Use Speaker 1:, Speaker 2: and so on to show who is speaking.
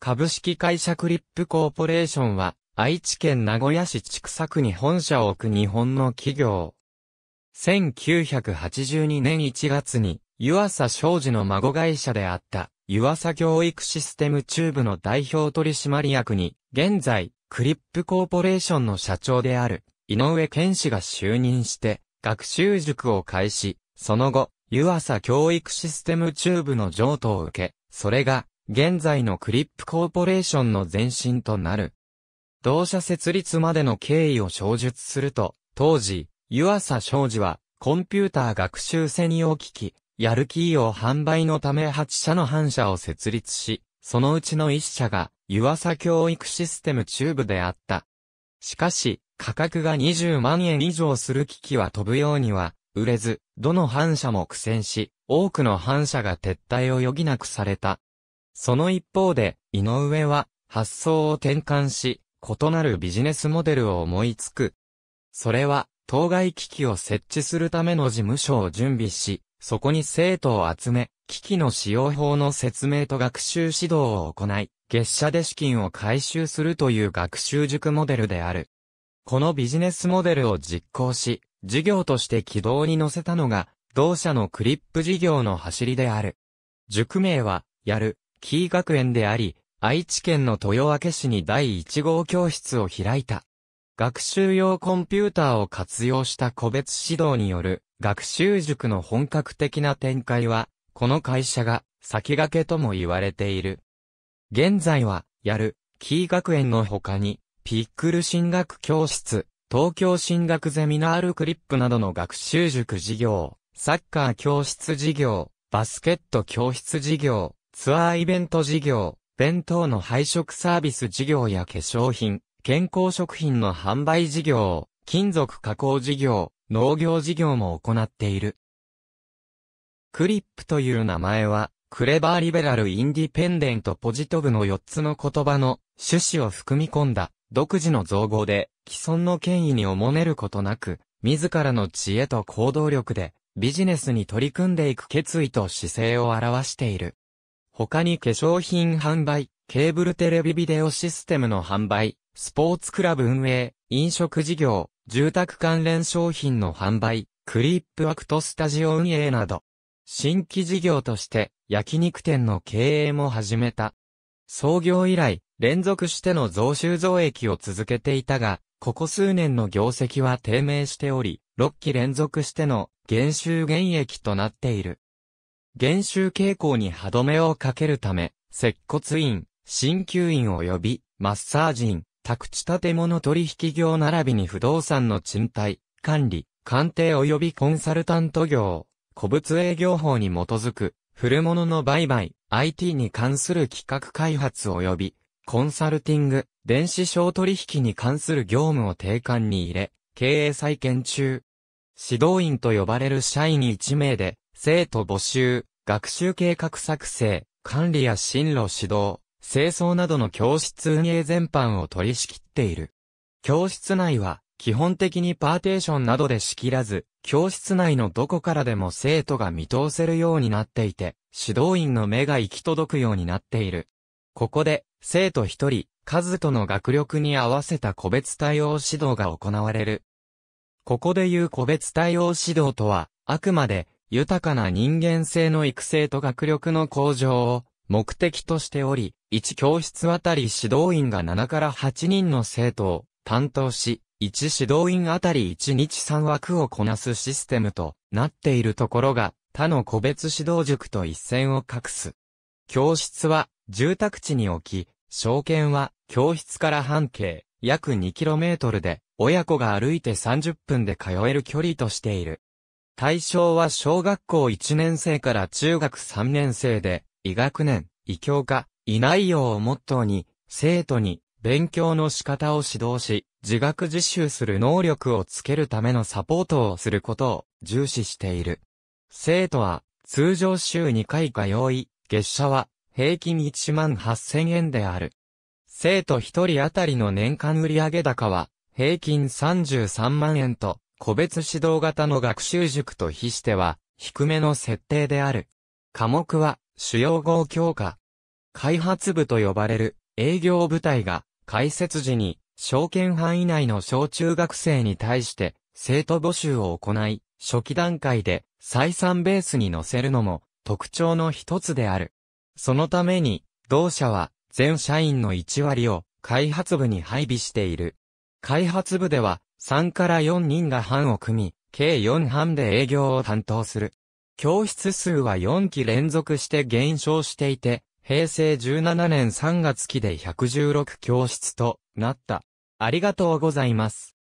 Speaker 1: 株式会社クリップコーポレーションは、愛知県名古屋市畜作に本社を置く日本の企業。1982年1月に、湯浅商事の孫会社であった、湯浅教育システムチューブの代表取締役に、現在、クリップコーポレーションの社長である、井上健氏が就任して、学習塾を開始、その後、湯浅教育システムチューブの譲渡を受け、それが、現在のクリップコーポレーションの前身となる。同社設立までの経緯を詳述すると、当時、湯浅商事は、コンピューター学習専用機器、やる気を販売のため8社の反社を設立し、そのうちの1社が、湯浅教育システムチューブであった。しかし、価格が20万円以上する機器は飛ぶようには、売れず、どの反社も苦戦し、多くの反社が撤退を余儀なくされた。その一方で、井上は、発想を転換し、異なるビジネスモデルを思いつく。それは、当該機器を設置するための事務所を準備し、そこに生徒を集め、機器の使用法の説明と学習指導を行い、月謝で資金を回収するという学習塾モデルである。このビジネスモデルを実行し、事業として軌道に乗せたのが、同社のクリップ事業の走りである。塾名は、やる、キー学園であり、愛知県の豊明市に第1号教室を開いた。学習用コンピューターを活用した個別指導による学習塾の本格的な展開は、この会社が先駆けとも言われている。現在は、やる、キー学園の他に、ピックル進学教室、東京進学ゼミナールクリップなどの学習塾事業、サッカー教室事業、バスケット教室事業、ツアーイベント事業、弁当の配食サービス事業や化粧品、健康食品の販売事業、金属加工事業、農業事業も行っている。クリップという名前は、クレバーリベラルインディペンデントポジトブの4つの言葉の趣旨を含み込んだ独自の造語で既存の権威におもねることなく自らの知恵と行動力でビジネスに取り組んでいく決意と姿勢を表している。他に化粧品販売、ケーブルテレビビデオシステムの販売、スポーツクラブ運営、飲食事業、住宅関連商品の販売、クリップアクトスタジオ運営など、新規事業として焼肉店の経営も始めた。創業以来、連続しての増収増益を続けていたが、ここ数年の業績は低迷しており、6期連続しての減収減益となっている。減収傾向に歯止めをかけるため、接骨院、鍼灸院及び、マッサージ院、宅地建物取引業並びに不動産の賃貸、管理、鑑定及びコンサルタント業、古物営業法に基づく、古物の売買、IT に関する企画開発及び、コンサルティング、電子商取引に関する業務を定款に入れ、経営再建中。指導員と呼ばれる社員1名で、生徒募集、学習計画作成、管理や進路指導、清掃などの教室運営全般を取り仕切っている。教室内は、基本的にパーテーションなどで仕切らず、教室内のどこからでも生徒が見通せるようになっていて、指導員の目が行き届くようになっている。ここで、生徒一人、数との学力に合わせた個別対応指導が行われる。ここで言う個別対応指導とは、あくまで豊かな人間性の育成と学力の向上を目的としており、1教室あたり指導員が7から8人の生徒を担当し、1指導員あたり1日3枠をこなすシステムとなっているところが、他の個別指導塾と一線を画す。教室は住宅地に置き、証券は教室から半径約 2km で、親子が歩いて30分で通える距離としている。対象は小学校1年生から中学3年生で、医学年、異教科、異内容をモットーに、生徒に勉強の仕方を指導し、自学自習する能力をつけるためのサポートをすることを重視している。生徒は通常週2回通い、月謝は平均1万8000円である。生徒1人当たりの年間売上高は平均33万円と個別指導型の学習塾と比しては、低めの設定である。科目は、主要号教科。開発部と呼ばれる営業部隊が、開設時に、証券範囲内の小中学生に対して、生徒募集を行い、初期段階で、採算ベースに載せるのも、特徴の一つである。そのために、同社は、全社員の1割を、開発部に配備している。開発部では、3から4人が班を組み、計4班で営業を担当する。教室数は4期連続して減少していて、平成17年3月期で116教室となった。ありがとうございます。